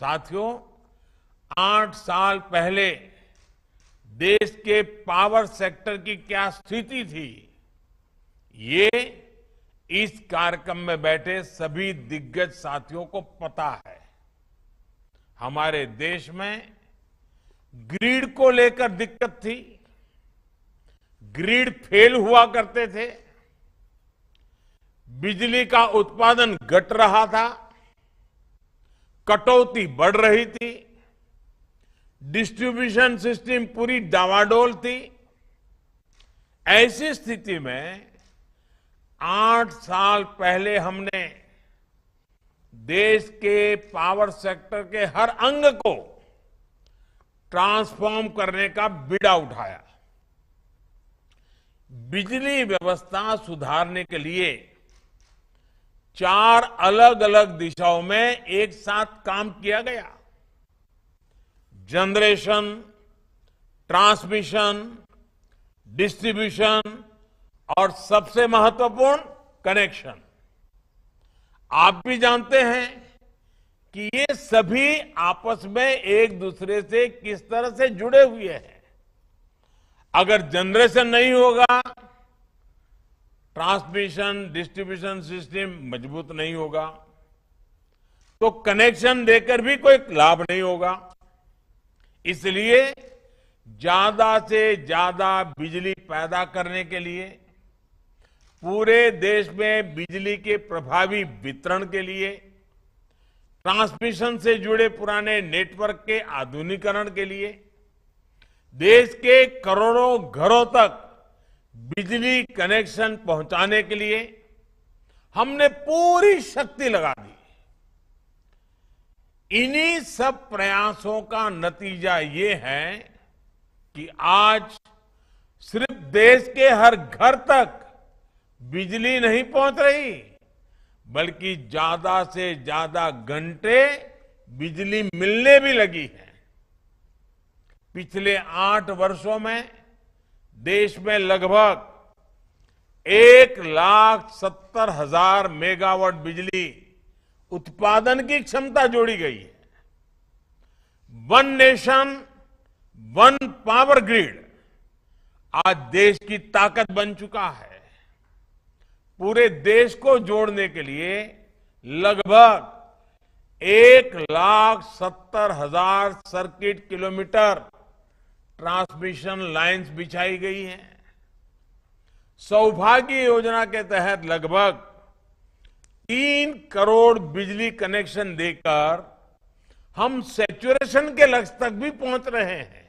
साथियों आठ साल पहले देश के पावर सेक्टर की क्या स्थिति थी ये इस कार्यक्रम में बैठे सभी दिग्गज साथियों को पता है हमारे देश में ग्रीड को लेकर दिक्कत थी ग्रीड फेल हुआ करते थे बिजली का उत्पादन घट रहा था कटौती बढ़ रही थी डिस्ट्रीब्यूशन सिस्टम पूरी डावाडोल थी ऐसी स्थिति में आठ साल पहले हमने देश के पावर सेक्टर के हर अंग को ट्रांसफॉर्म करने का बिड़ा उठाया बिजली व्यवस्था सुधारने के लिए चार अलग अलग दिशाओं में एक साथ काम किया गया जनरेशन ट्रांसमिशन डिस्ट्रीब्यूशन और सबसे महत्वपूर्ण कनेक्शन आप भी जानते हैं कि ये सभी आपस में एक दूसरे से किस तरह से जुड़े हुए हैं अगर जनरेशन नहीं होगा ट्रांसमिशन डिस्ट्रीब्यूशन सिस्टम मजबूत नहीं होगा तो कनेक्शन देकर भी कोई लाभ नहीं होगा इसलिए ज्यादा से ज्यादा बिजली पैदा करने के लिए पूरे देश में बिजली के प्रभावी वितरण के लिए ट्रांसमिशन से जुड़े पुराने नेटवर्क के आधुनिकरण के लिए देश के करोड़ों घरों तक बिजली कनेक्शन पहुंचाने के लिए हमने पूरी शक्ति लगा दी इन्हीं सब प्रयासों का नतीजा ये है कि आज सिर्फ देश के हर घर तक बिजली नहीं पहुंच रही बल्कि ज्यादा से ज्यादा घंटे बिजली मिलने भी लगी है पिछले आठ वर्षों में देश में लगभग एक लाख सत्तर हजार मेगावाट बिजली उत्पादन की क्षमता जोड़ी गई है one nation one power grid आज देश की ताकत बन चुका है पूरे देश को जोड़ने के लिए लगभग एक लाख सत्तर हजार सर्किट किलोमीटर ट्रांसमिशन लाइंस बिछाई गई हैं सौभाग्य योजना के तहत लगभग तीन करोड़ बिजली कनेक्शन देकर हम सेचुरेशन के लक्ष्य तक भी पहुंच रहे हैं